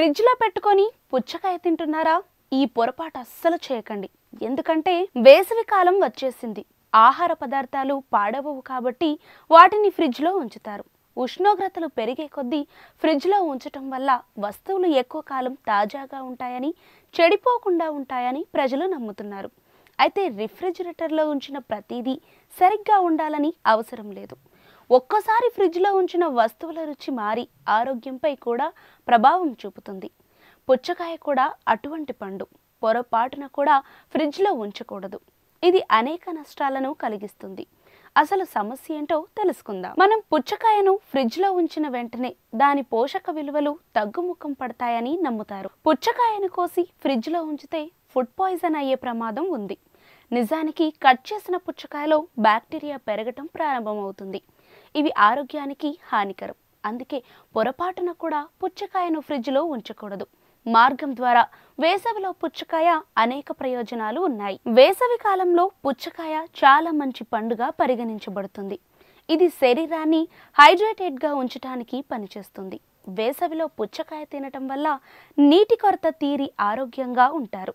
ఫ్రిడ్జ్లో పెట్టుకొని పుచ్చకాయ తింటున్నారా ఈ పొరపాటు అస్సలు చేయకండి ఎందుకంటే వేసవి కాలం వచ్చేసింది ఆహార పదార్థాలు పాడవవు కాబట్టి వాటిని ఫ్రిడ్జ్లో ఉంచుతారు ఉష్ణోగ్రతలు పెరిగే కొద్దీ ఫ్రిడ్జ్లో ఉంచటం వల్ల వస్తువులు ఎక్కువ కాలం తాజాగా ఉంటాయని చెడిపోకుండా ఉంటాయని ప్రజలు నమ్ముతున్నారు అయితే రిఫ్రిజిరేటర్లో ఉంచిన ప్రతిదీ సరిగ్గా ఉండాలని అవసరం లేదు ఒక్కసారి ఫ్రిడ్జ్లో ఉంచిన వస్తువుల రుచి మారి ఆరోగ్యంపై కూడా ప్రభావం చూపుతుంది పుచ్చకాయ కూడా అటువంటి పండు పొరపాటున కూడా ఫ్రిడ్జ్లో ఉంచకూడదు ఇది అనేక నష్టాలను కలిగిస్తుంది అసలు సమస్య ఏంటో తెలుసుకుందాం మనం పుచ్చకాయను ఫ్రిడ్జ్లో ఉంచిన వెంటనే దాని పోషక విలువలు తగ్గుముఖం పడతాయని నమ్ముతారు పుచ్చకాయను కోసి ఫ్రిడ్జ్లో ఉంచితే ఫుడ్ పాయిజన్ అయ్యే ప్రమాదం ఉంది నిజానికి కట్ చేసిన పుచ్చకాయలో బ్యాక్టీరియా పెరగటం ప్రారంభమవుతుంది ఇవి ఆరోగ్యానికి హానికరం అందుకే పొరపాటున కూడా పుచ్చకాయను ఫ్రిడ్జ్లో ఉంచకూడదు మార్గం ద్వారా వేసవిలో పుచ్చకాయ అనేక ప్రయోజనాలు ఉన్నాయి వేసవి కాలంలో పుచ్చకాయ చాలా మంచి పండుగ పరిగణించబడుతుంది ఇది శరీరాన్ని హైడ్రేటెడ్గా ఉంచటానికి పనిచేస్తుంది వేసవిలో పుచ్చకాయ తినటం వల్ల నీటి కొరత తీరి ఆరోగ్యంగా ఉంటారు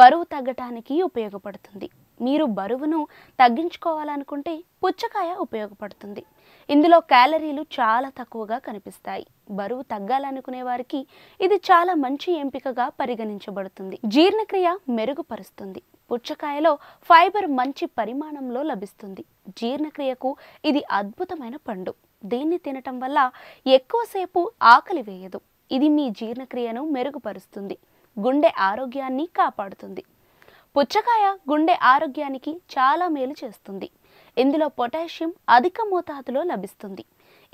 బరువు తగ్గటానికి ఉపయోగపడుతుంది మీరు బరువును తగ్గించుకోవాలనుకుంటే పుచ్చకాయ ఉపయోగపడుతుంది ఇందులో క్యాలరీలు చాలా తక్కువగా కనిపిస్తాయి బరువు తగ్గాలనుకునే వారికి ఇది చాలా మంచి ఎంపికగా పరిగణించబడుతుంది జీర్ణక్రియ మెరుగుపరుస్తుంది పుచ్చకాయలో ఫైబర్ మంచి పరిమాణంలో లభిస్తుంది జీర్ణక్రియకు ఇది అద్భుతమైన పండు దీన్ని తినటం వల్ల ఎక్కువసేపు ఆకలి వేయదు ఇది మీ జీర్ణక్రియను మెరుగుపరుస్తుంది గుండె ఆరోగ్యాన్ని కాపాడుతుంది పుచ్చకాయ గుండె ఆరోగ్యానికి చాలా మేలు చేస్తుంది ఇందులో పొటాషియం అధిక మోతాదులో లభిస్తుంది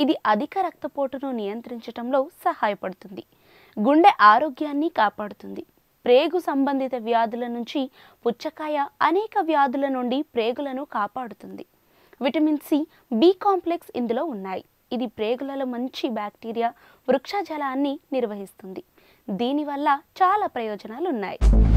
ఇది అధిక రక్తపోటును నియంత్రించటంలో సహాయపడుతుంది గుండె ఆరోగ్యాన్ని కాపాడుతుంది ప్రేగు సంబంధిత వ్యాధుల నుంచి పుచ్చకాయ అనేక వ్యాధుల నుండి ప్రేగులను కాపాడుతుంది విటమిన్ సి బి కాంప్లెక్స్ ఇందులో ఉన్నాయి ఇది ప్రేగులలో మంచి బ్యాక్టీరియా వృక్షజలాన్ని నిర్వహిస్తుంది దీనివల్ల చాలా ప్రయోజనాలు ఉన్నాయి